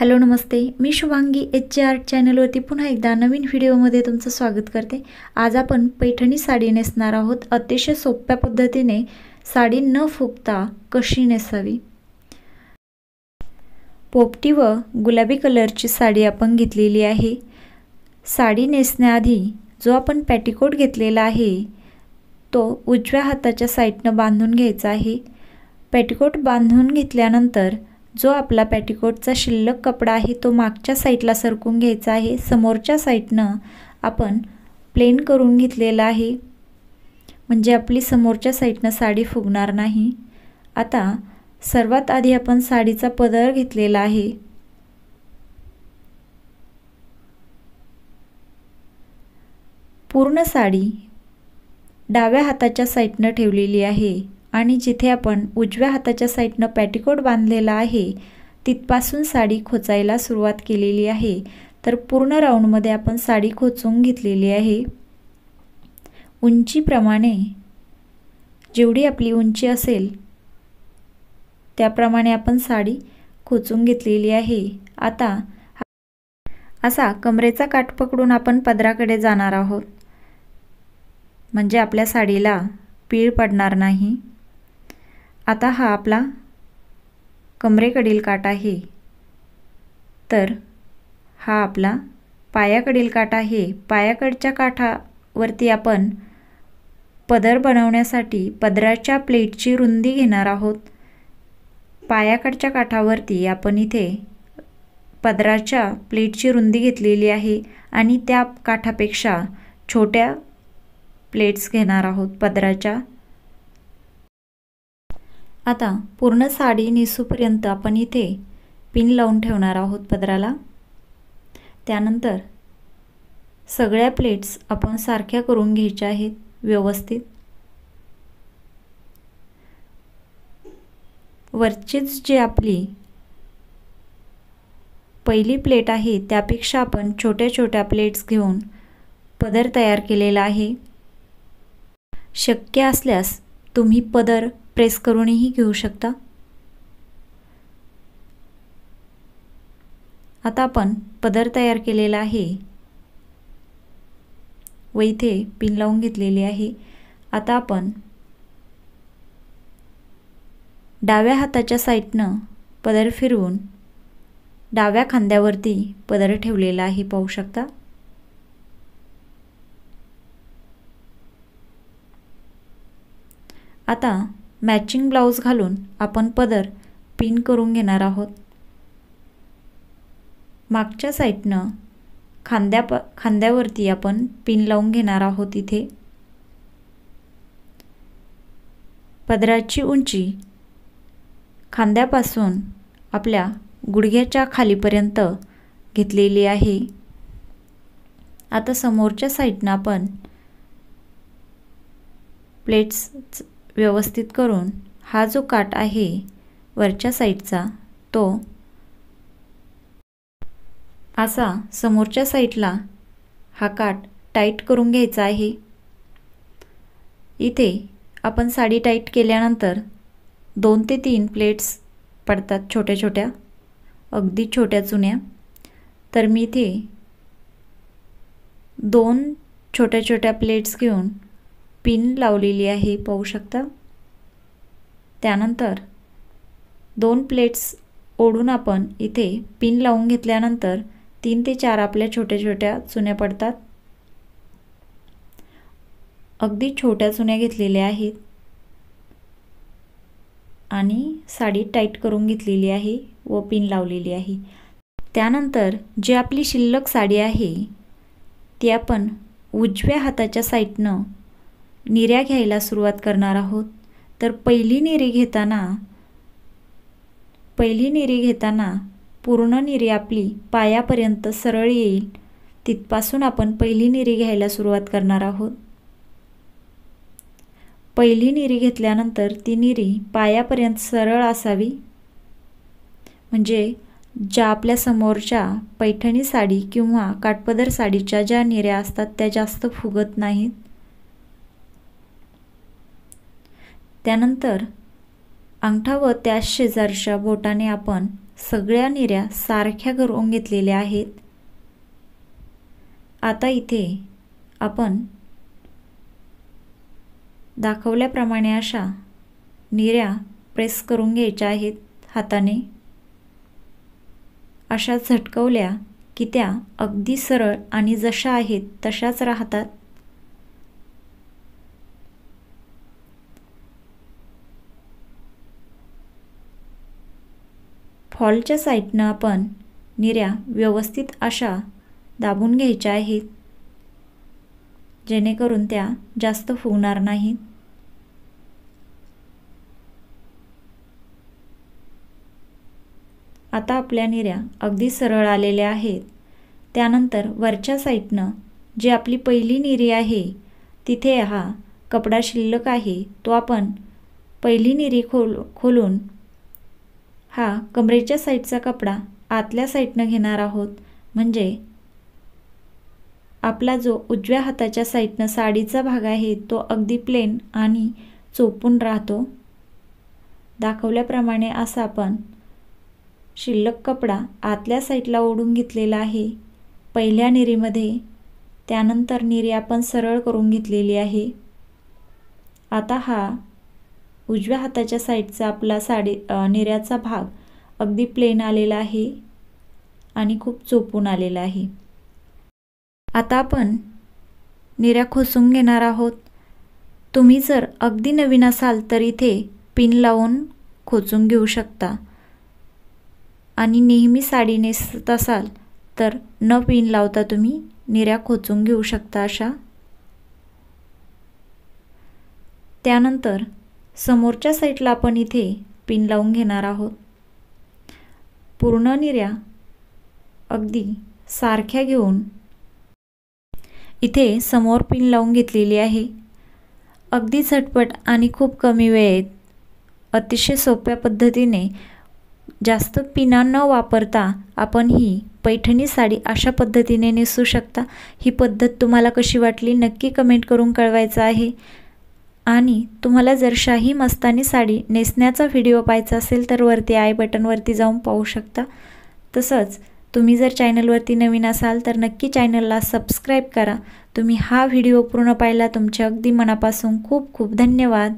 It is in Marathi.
हॅलो नमस्ते मी शुभांगी एच जे आर चॅनलवरती पुन्हा एकदा नवीन व्हिडिओमध्ये तुमचं स्वागत करते आज आपण पैठणी साडी नेसणार आहोत अतिशय सोप्या पद्धतीने साडी न फुगता कशी नेसावी पोपटी व गुलाबी कलरची साडी आपण घेतलेली आहे साडी नेसण्याआधी जो आपण पॅटिकोट घेतलेला आहे तो उजव्या हाताच्या साईडनं बांधून घ्यायचा आहे पॅटिकोट बांधून घेतल्यानंतर जो आपला पॅटिकोटचा शिल्लक कपडा आहे तो मागच्या साईडला सरकून घ्यायचा आहे समोरच्या साईडनं आपण प्लेन करून घेतलेला आहे म्हणजे आपली समोरच्या साईडनं साडी फुगणार नाही आता सर्वात आधी आपण साडीचा पदर घेतलेला आहे पूर्ण साडी डाव्या हाताच्या साईडनं ठेवलेली आहे आणि जिथे आपण उजव्या हाताच्या साईडनं पॅटिकोट बांधलेला आहे तिथपासून साडी खोचायला सुरुवात केलेली आहे तर पूर्ण राऊंडमध्ये आपण साडी खोचून घेतलेली आहे उंचीप्रमाणे जेवढी आपली उंची असेल त्याप्रमाणे आपण साडी खोचून घेतलेली आहे आता असा कमरेचा काठ पकडून आपण पदराकडे जाणार आहोत म्हणजे आपल्या साडीला पीळ पडणार नाही आता हा आपला कमरेकडील काट आहे तर हा आपला पायाकडील काठ आहे पायाकडच्या काठावरती आपण पदर बनवण्यासाठी पदराच्या प्लेटची रुंदी घेणार आहोत पायाकडच्या काठावरती आपण इथे पदराच्या प्लेटची रुंदी घेतलेली आहे आणि त्या काठापेक्षा छोट्या प्लेट्स घेणार आहोत पदराच्या आता पूर्ण साडी निसूपर्यंत आपण इथे पिन लावून ठेवणार आहोत पदराला त्यानंतर सगळ्या प्लेट्स आपण सारख्या करून घ्यायच्या आहेत व्यवस्थित वरचीच जी आपली पहिली प्लेट आहे त्यापेक्षा आपण छोट्या छोट्या प्लेट्स घेऊन पदर तयार केलेला आहे शक्य असल्यास तुम्ही पदर प्रेस करूनही घेऊ शकता आता आपण पदर तयार केलेला आहे व इथे पिन लावून घेतलेली आहे आता आपण डाव्या हाताच्या साईडनं पदर फिरवून डाव्या खांद्यावरती पदर ठेवलेला आहे पाहू शकता आता मॅचिंग ब्लाऊज घालून आपण पदर पिन करून घेणार आहोत मागच्या साईडनं खांद्या प खांद्यावरती आपण पिन लावून घेणार आहोत इथे पदराची उंची खांद्यापासून आपल्या गुडघ्याच्या खालीपर्यंत घेतलेली आहे आता समोरच्या साईडनं आपण प्लेट्स व्यवस्थित करून हा जो काट आहे वरच्या साईडचा तो असा समोरच्या साईडला हा काट टाईट करून घ्यायचा आहे इथे आपण साडी टाईट केल्यानंतर दोन ते तीन प्लेट्स पडतात छोट्या छोट्या अगदी छोट्या चुन्या तर मी इथे दोन छोट्या छोट्या प्लेट्स घेऊन पिन लावलेली आहे पाहू शकता त्यानंतर दोन प्लेट्स ओढून आपण इथे पिन लावून घेतल्यानंतर तीन ते चार आपल्या छोट्या छोट्या चुन्या पडतात अगदी छोट्या चुन्या घेतलेल्या आहेत आणि साडी टाईट करून घेतलेली आहे व पिन लावलेली आहे त्यानंतर जी आपली शिल्लक साडी आहे ती आपण उजव्या हाताच्या साईडनं निऱ्या घ्यायला सुरुवात करणार आहोत तर पहिली निरी घेताना पहिली निरी घेताना पूर्ण निरी आपली पायापर्यंत सरळ येईल तिथपासून आपण पहिली निरी घ्यायला सुरुवात करणार आहोत पहिली निरी घेतल्यानंतर ती निरी पायापर्यंत सरळ असावी म्हणजे ज्या आपल्या समोरच्या पैठणी साडी किंवा काटपदर साडीच्या ज्या निऱ्या असतात त्या जास्त फुगत नाहीत त्यानंतर अंगठा व त्या शेजारच्या बोटाने आपण सगळ्या निऱ्या सारख्या करून घेतलेल्या आहेत आता इथे आपण दाखवल्याप्रमाणे अशा निऱ्या प्रेस करून घ्यायच्या आहेत हाताने अशा झटकवल्या की त्या अगदी सरळ आणि जशा आहेत तशाच राहतात फॉलच्या साईडनं आपण निऱ्या व्यवस्थित अशा दाबून घ्यायच्या आहेत जेणेकरून त्या जास्त फुगणार नाहीत आता आपल्या निऱ्या अगदी सरळ आलेल्या आहेत त्यानंतर वरच्या साईडनं जी आपली पहिली निरी आहे तिथे हा कपडा शिल्लक आहे तो आपण पहिली निरी खोल खोलून हा कमरेच्या साईडचा कपडा आतल्या साईडनं घेणार आहोत म्हणजे आपला जो उजव्या हाताच्या साईडनं साडीचा भाग आहे तो अगदी प्लेन आणि चोपून राहतो दाखवल्याप्रमाणे असा आपण शिल्लक कपडा आतल्या साईडला ओढून घेतलेला आहे पहिल्या निरीमध्ये त्यानंतर निरी आपण सरळ करून घेतलेली आहे आता हा उजव्या हाताच्या साईडचा आपला साडी निऱ्याचा भाग अगदी प्लेन आलेला आहे आणि खूप चोपून आलेला आहे आता आपण निऱ्या खोसून घेणार आहोत तुम्ही जर अगदी नवीन असाल तर इथे पिन लावून खोचून घेऊ शकता आणि नेहमी साडी नेसत असाल तर न पिन लावता तुम्ही निऱ्या खोचून घेऊ शकता अशा त्यानंतर समोरच्या साईडला आपण इथे पिन लावून घेणार आहोत पूर्ण निर्या अगदी सारख्या घेऊन इथे समोर पिन लावून घेतलेली आहे अगदी झटपट आणि खूप कमी वेळेत अतिशय सोप्या पद्धतीने जास्त पिना न वापरता आपण ही पैठणी साडी अशा पद्धतीने नेसू शकता ही पद्धत तुम्हाला कशी वाटली नक्की कमेंट करून कळवायचं आहे आणि तुम्हाला जर शाही मस्तानी साडी नेसण्याचा व्हिडिओ पाहायचा असेल तर वरती आय बटनवरती जाऊन पाहू शकता तसंच तुम्ही जर चॅनलवरती नवीन असाल तर नक्की चॅनलला सबस्क्राईब करा तुम्ही हा व्हिडिओ पूर्ण पाहिला तुमचे अगदी मनापासून खूप खूप धन्यवाद